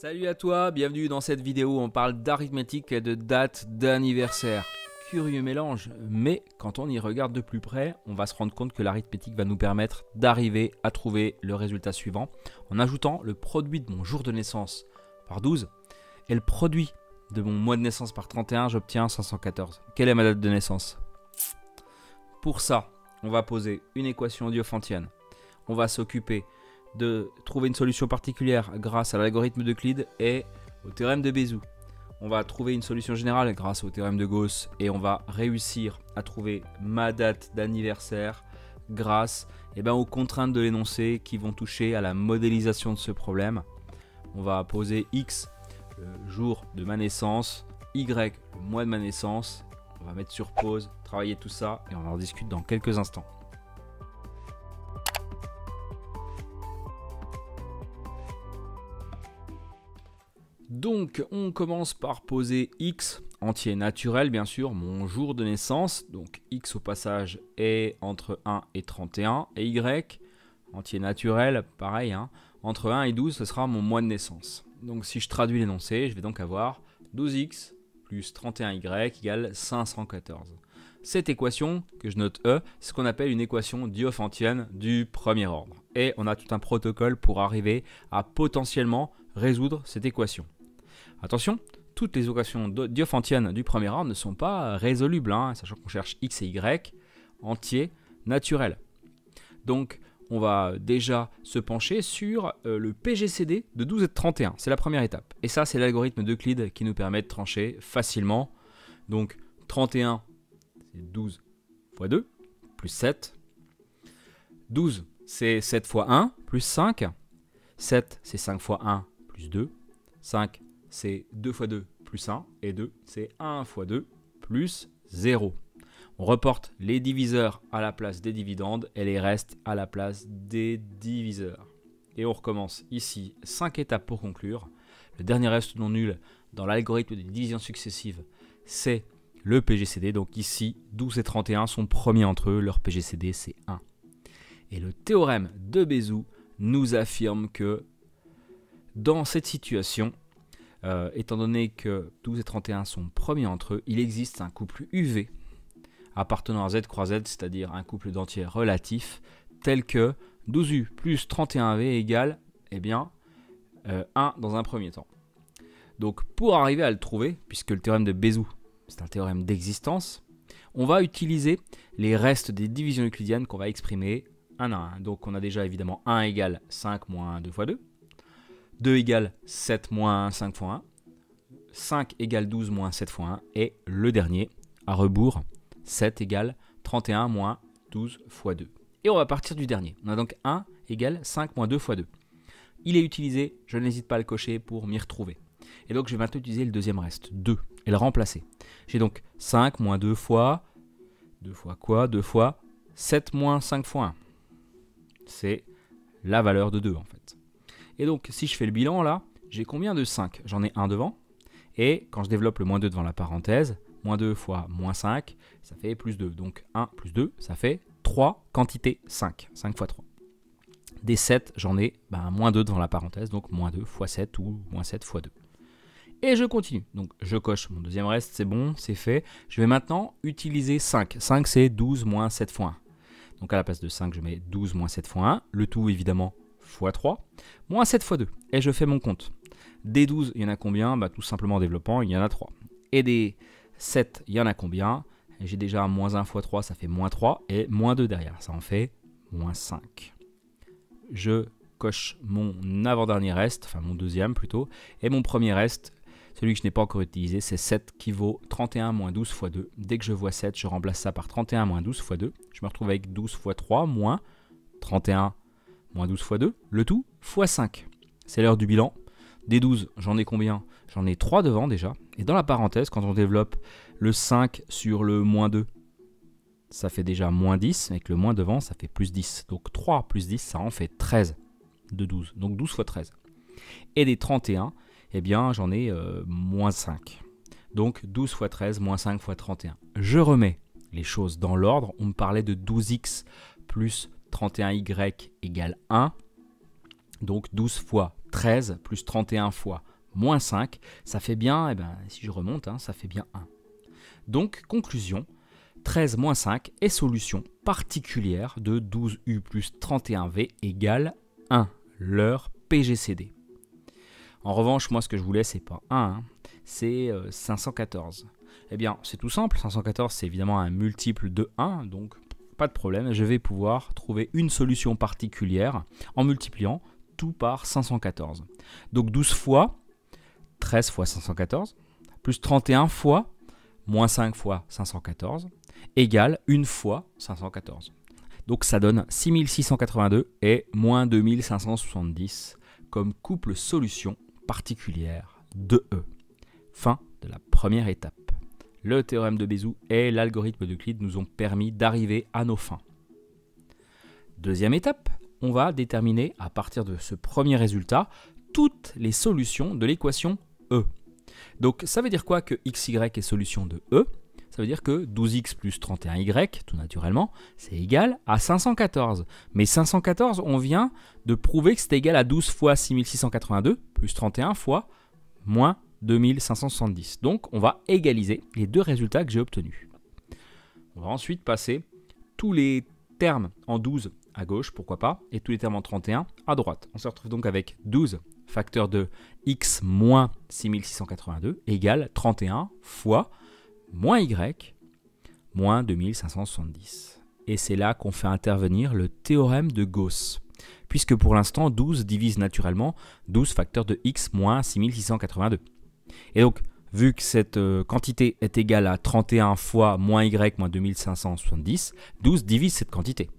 Salut à toi, bienvenue dans cette vidéo. où On parle d'arithmétique et de date d'anniversaire. Curieux mélange, mais quand on y regarde de plus près, on va se rendre compte que l'arithmétique va nous permettre d'arriver à trouver le résultat suivant en ajoutant le produit de mon jour de naissance par 12 et le produit de mon mois de naissance par 31, j'obtiens 514. Quelle est ma date de naissance Pour ça, on va poser une équation diophantienne. On va s'occuper de trouver une solution particulière grâce à l'algorithme de d'Euclide et au théorème de Bézout. On va trouver une solution générale grâce au théorème de Gauss et on va réussir à trouver ma date d'anniversaire grâce eh ben, aux contraintes de l'énoncé qui vont toucher à la modélisation de ce problème. On va poser x le jour de ma naissance, y le mois de ma naissance. On va mettre sur pause, travailler tout ça et on en discute dans quelques instants. Donc on commence par poser x entier naturel, bien sûr, mon jour de naissance. Donc x au passage est entre 1 et 31. Et y, entier naturel, pareil, hein, entre 1 et 12, ce sera mon mois de naissance. Donc si je traduis l'énoncé, je vais donc avoir 12x plus 31y égale 514. Cette équation, que je note E, c'est ce qu'on appelle une équation diophantienne du premier ordre. Et on a tout un protocole pour arriver à potentiellement résoudre cette équation. Attention, toutes les occasions diophantiennes du premier arbre ne sont pas résolubles, hein, sachant qu'on cherche x et y entiers naturels. Donc, on va déjà se pencher sur euh, le PGCD de 12 et de 31. C'est la première étape. Et ça, c'est l'algorithme d'Euclide qui nous permet de trancher facilement. Donc 31, c'est 12 x 2, plus 7. 12, c'est 7 x 1, plus 5. 7, c'est 5 x 1, plus 2. 5, c'est 2 fois 2 plus 1, et 2, c'est 1 fois 2 plus 0. On reporte les diviseurs à la place des dividendes et les restes à la place des diviseurs. Et on recommence ici 5 étapes pour conclure. Le dernier reste non nul dans l'algorithme des divisions successives, c'est le PGCD. Donc ici, 12 et 31 sont premiers entre eux, leur PGCD c'est 1. Et le théorème de bézou nous affirme que dans cette situation, euh, étant donné que 12 et 31 sont premiers entre eux, il existe un couple UV appartenant à Z Z, c'est-à-dire un couple d'entiers relatifs, tel que 12U plus 31V égale eh bien, 1 euh, dans un premier temps. Donc pour arriver à le trouver, puisque le théorème de Bézout, c'est un théorème d'existence, on va utiliser les restes des divisions euclidiennes qu'on va exprimer 1 à 1. Donc on a déjà évidemment 1 égale 5 moins 2 fois 2. 2 égale 7 moins 5 fois 1. 5 égale 12 moins 7 fois 1. Et le dernier, à rebours, 7 égale 31 moins 12 fois 2. Et on va partir du dernier. On a donc 1 égale 5 moins 2 fois 2. Il est utilisé, je n'hésite pas à le cocher pour m'y retrouver. Et donc je vais maintenant utiliser le deuxième reste, 2, et le remplacer. J'ai donc 5 moins 2 fois, 2 fois quoi 2 fois 7 moins 5 fois 1. C'est la valeur de 2 en fait. Et donc, si je fais le bilan là, j'ai combien de 5 J'en ai 1 devant. Et quand je développe le moins 2 devant la parenthèse, moins 2 fois moins 5, ça fait plus 2. Donc 1 plus 2, ça fait 3 quantités 5. 5 fois 3. Des 7, j'en ai ben, moins 2 devant la parenthèse, donc moins 2 fois 7 ou moins 7 fois 2. Et je continue. Donc je coche mon deuxième reste, c'est bon, c'est fait. Je vais maintenant utiliser 5. 5 c'est 12 moins 7 fois 1. Donc à la place de 5, je mets 12 moins 7 fois 1. Le tout évidemment x 3, moins 7 x 2, et je fais mon compte. Des 12, il y en a combien bah, Tout simplement en développant, il y en a 3. Et des 7, il y en a combien J'ai déjà moins 1 x 3, ça fait moins 3, et moins 2 derrière, ça en fait moins 5. Je coche mon avant-dernier reste, enfin mon deuxième plutôt, et mon premier reste, celui que je n'ai pas encore utilisé, c'est 7 qui vaut 31 moins 12 x 2. Dès que je vois 7, je remplace ça par 31 moins 12 x 2. Je me retrouve avec 12 x 3 moins 31 moins 12 x 2, le tout x 5. C'est l'heure du bilan. Des 12, j'en ai combien J'en ai 3 devant déjà. Et dans la parenthèse, quand on développe le 5 sur le moins 2, ça fait déjà moins 10. Avec le moins devant, ça fait plus 10. Donc 3 plus 10, ça en fait 13 de 12. Donc 12 x 13. Et des 31, eh bien j'en ai euh, moins 5. Donc 12 x 13, moins 5 x 31. Je remets les choses dans l'ordre. On me parlait de 12x plus 31y égale 1. Donc 12 fois 13 plus 31 fois moins 5, ça fait bien, Et eh ben, si je remonte, hein, ça fait bien 1. Donc, conclusion, 13 moins 5 est solution particulière de 12u plus 31v égale 1, leur PGCD. En revanche, moi ce que je voulais, c'est pas 1, hein, c'est 514. Euh, eh bien, c'est tout simple, 514 c'est évidemment un multiple de 1, donc pas de problème, je vais pouvoir trouver une solution particulière en multipliant tout par 514. Donc 12 fois 13 fois 514, plus 31 fois moins 5 fois 514, égale 1 fois 514. Donc ça donne 6682 et moins 2570 comme couple solution particulière de E. Fin de la première étape le théorème de Bézout et l'algorithme d'Euclide nous ont permis d'arriver à nos fins. Deuxième étape, on va déterminer à partir de ce premier résultat toutes les solutions de l'équation E. Donc ça veut dire quoi que xy est solution de E Ça veut dire que 12x plus 31y, tout naturellement, c'est égal à 514. Mais 514, on vient de prouver que c'est égal à 12 fois 6682 plus 31 fois moins 2570. Donc on va égaliser les deux résultats que j'ai obtenus. On va ensuite passer tous les termes en 12 à gauche, pourquoi pas, et tous les termes en 31 à droite. On se retrouve donc avec 12 facteurs de x moins 6682 égale 31 fois moins y moins 2570. Et c'est là qu'on fait intervenir le théorème de Gauss, puisque pour l'instant 12 divise naturellement 12 facteurs de x moins 6682. Et donc, vu que cette euh, quantité est égale à 31 fois moins y moins 2570, 12 divise cette quantité.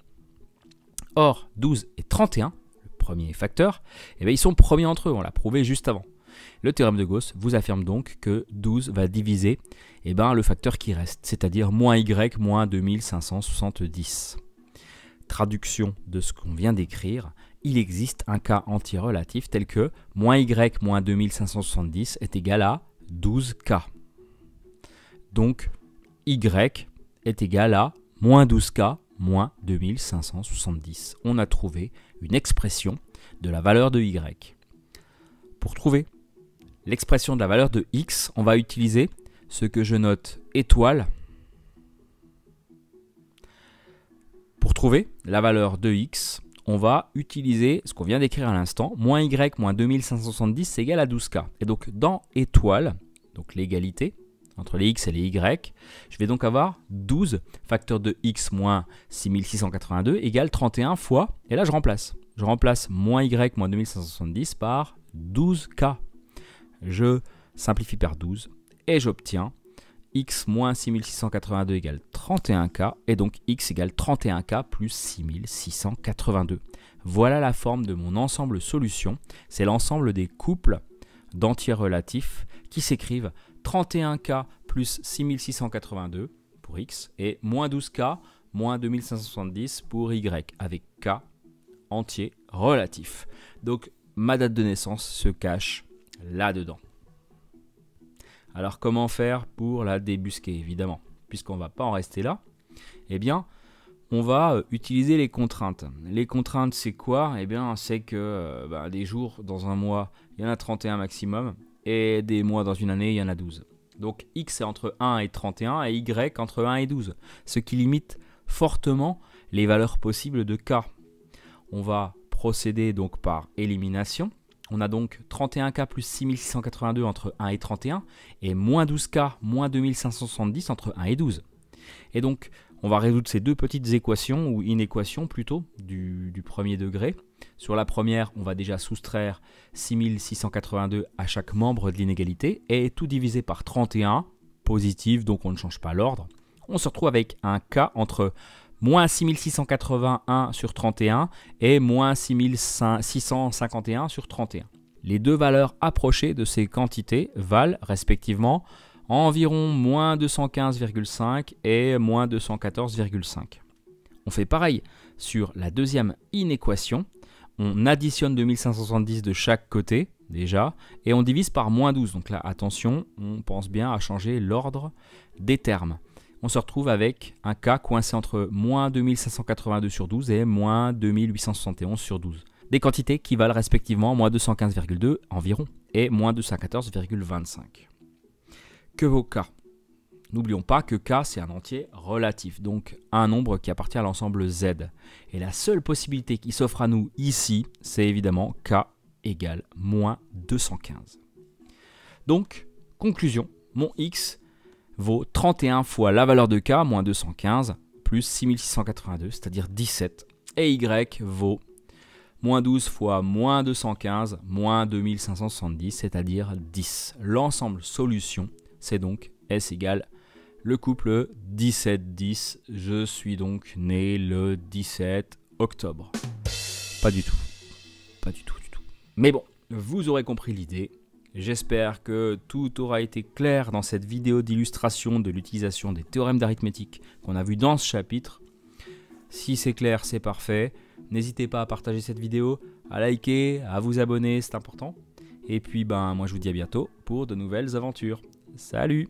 Or, 12 et 31, le premier facteur, eh bien, ils sont premiers entre eux, on l'a prouvé juste avant. Le théorème de Gauss vous affirme donc que 12 va diviser eh ben, le facteur qui reste, c'est-à-dire moins y moins 2570. Traduction de ce qu'on vient d'écrire, il existe un cas antirelatif tel que moins y moins 2570 est égal à 12k. Donc y est égal à moins 12k moins 2570. On a trouvé une expression de la valeur de y. Pour trouver l'expression de la valeur de x, on va utiliser ce que je note étoile pour trouver la valeur de x on va utiliser ce qu'on vient d'écrire à l'instant. Moins y moins 2570, c'est égal à 12k. Et donc dans étoile, donc l'égalité entre les x et les y, je vais donc avoir 12 facteur de x moins 6682 égale 31 fois, et là je remplace. Je remplace moins y moins 2570 par 12k. Je simplifie par 12 et j'obtiens x moins 6682 égale 31K, et donc x égale 31K plus 6682. Voilà la forme de mon ensemble solution, c'est l'ensemble des couples d'entiers relatifs qui s'écrivent 31K plus 6682 pour x et moins 12K moins 2570 pour y, avec K entier relatif. Donc ma date de naissance se cache là-dedans. Alors comment faire pour la débusquer évidemment puisqu'on ne va pas en rester là, eh bien, on va euh, utiliser les contraintes. Les contraintes, c'est quoi Eh bien, c'est que euh, bah, des jours dans un mois, il y en a 31 maximum, et des mois dans une année, il y en a 12. Donc x est entre 1 et 31 et y entre 1 et 12, ce qui limite fortement les valeurs possibles de k. On va procéder donc par élimination. On a donc 31 k plus 6682 entre 1 et 31 et moins 12 k moins 2570 entre 1 et 12. Et donc on va résoudre ces deux petites équations ou inéquations plutôt du, premier degré. Sur la première, on va déjà soustraire 6682 à chaque membre de l'inégalité et tout diviser par 31, positif, donc on ne change pas l'ordre. On se retrouve avec un K entre moins 6681 sur 31 et moins 6651 sur 31. Les deux valeurs approchées de ces quantités valent respectivement environ moins 215,5 et moins 214,5. On fait pareil sur la deuxième inéquation. On additionne 2570 de chaque côté déjà et on divise par moins 12. Donc là, attention, on pense bien à changer l'ordre des termes on se retrouve avec un K coincé entre moins 2582 sur 12 et moins 2871 sur 12. Des quantités qui valent respectivement moins 215,2 environ et moins 214,25. Que vaut K N'oublions pas que K c'est un entier relatif, donc un nombre qui appartient à l'ensemble Z. Et la seule possibilité qui s'offre à nous ici, c'est évidemment K égale moins 215. Donc, conclusion, mon X vaut 31 fois la valeur de k moins 215 plus 6682, c'est-à-dire 17. Et y vaut moins 12 fois moins 215 moins 2570, c'est-à-dire 10. L'ensemble solution, c'est donc S égale le couple 17-10. Je suis donc né le 17 octobre. Pas du tout. Pas du tout, du tout. Mais bon, vous aurez compris l'idée. J'espère que tout aura été clair dans cette vidéo d'illustration de l'utilisation des théorèmes d'arithmétique qu'on a vu dans ce chapitre. Si c'est clair, c'est parfait. N'hésitez pas à partager cette vidéo, à liker, à vous abonner, c'est important. Et puis ben moi je vous dis à bientôt pour de nouvelles aventures. Salut